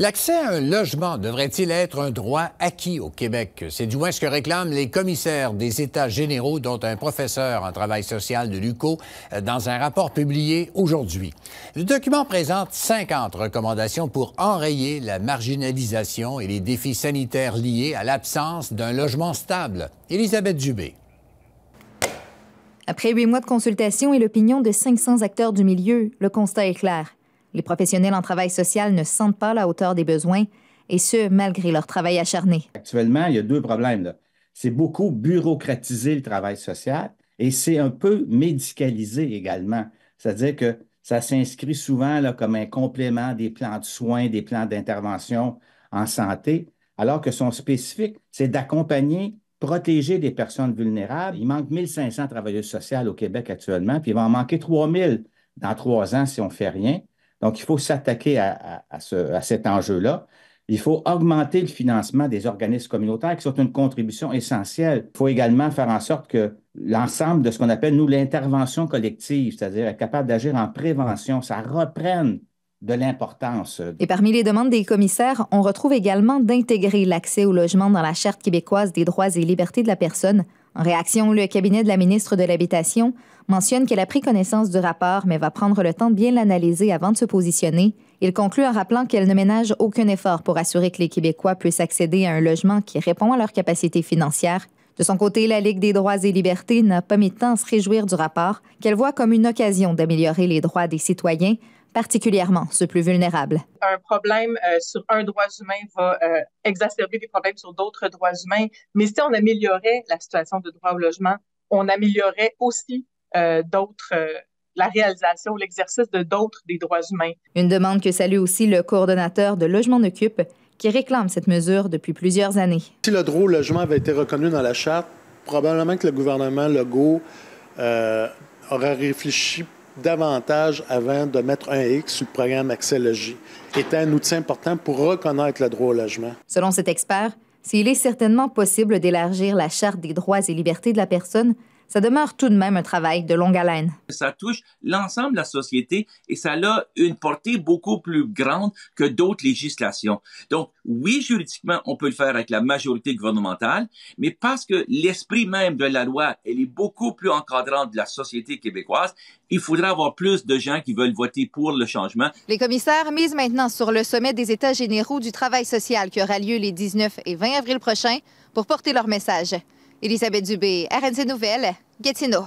L'accès à un logement devrait-il être un droit acquis au Québec? C'est du moins ce que réclament les commissaires des États généraux, dont un professeur en travail social de l'UCO, euh, dans un rapport publié aujourd'hui. Le document présente 50 recommandations pour enrayer la marginalisation et les défis sanitaires liés à l'absence d'un logement stable. Élisabeth Dubé. Après huit mois de consultation et l'opinion de 500 acteurs du milieu, le constat est clair. Les professionnels en travail social ne sentent pas la hauteur des besoins, et ce, malgré leur travail acharné. Actuellement, il y a deux problèmes. C'est beaucoup bureaucratiser le travail social et c'est un peu médicalisé également. C'est-à-dire que ça s'inscrit souvent là, comme un complément des plans de soins, des plans d'intervention en santé, alors que son spécifique, c'est d'accompagner, protéger des personnes vulnérables. Il manque 1500 travailleurs sociaux au Québec actuellement, puis il va en manquer 3000 dans trois ans si on ne fait rien. Donc, il faut s'attaquer à, cet enjeu-là. Il faut augmenter le financement des organismes communautaires qui sont une contribution essentielle. Il faut également faire en sorte que l'ensemble de ce qu'on appelle, nous, l'intervention collective, c'est-à-dire être capable d'agir en prévention, ça reprenne de l'importance. Et parmi les demandes des commissaires, on retrouve également d'intégrer l'accès au logement dans la Charte québécoise des droits et libertés de la personne. En réaction, le cabinet de la ministre de l'Habitation mentionne qu'elle a pris connaissance du rapport mais va prendre le temps de bien l'analyser avant de se positionner. Il conclut en rappelant qu'elle ne ménage aucun effort pour assurer que les Québécois puissent accéder à un logement qui répond à leurs capacités financières. De son côté, la Ligue des droits et libertés n'a pas mis de temps à se réjouir du rapport, qu'elle voit comme une occasion d'améliorer les droits des citoyens, particulièrement ceux plus vulnérables. Un problème euh, sur un droit humain va euh, exacerber des problèmes sur d'autres droits humains, mais si on améliorait la situation de droit au logement, on améliorait aussi euh, d'autres euh, la réalisation, ou l'exercice de d'autres des droits humains. Une demande que salue aussi le coordonnateur de Logement Occupe, qui réclame cette mesure depuis plusieurs années. Si le droit au logement avait été reconnu dans la charte, probablement que le gouvernement Legault euh, aurait réfléchi davantage avant de mettre un X sur le programme Accès Logis, est un outil important pour reconnaître le droit au logement. Selon cet expert, s'il est certainement possible d'élargir la Charte des droits et libertés de la personne ça demeure tout de même un travail de longue haleine. Ça touche l'ensemble de la société et ça a une portée beaucoup plus grande que d'autres législations. Donc, oui, juridiquement, on peut le faire avec la majorité gouvernementale, mais parce que l'esprit même de la loi, elle est beaucoup plus encadrante de la société québécoise, il faudra avoir plus de gens qui veulent voter pour le changement. Les commissaires misent maintenant sur le sommet des États généraux du travail social qui aura lieu les 19 et 20 avril prochains pour porter leur message. Elisabeth Dubé, RNC Nouvelle, Gatineau.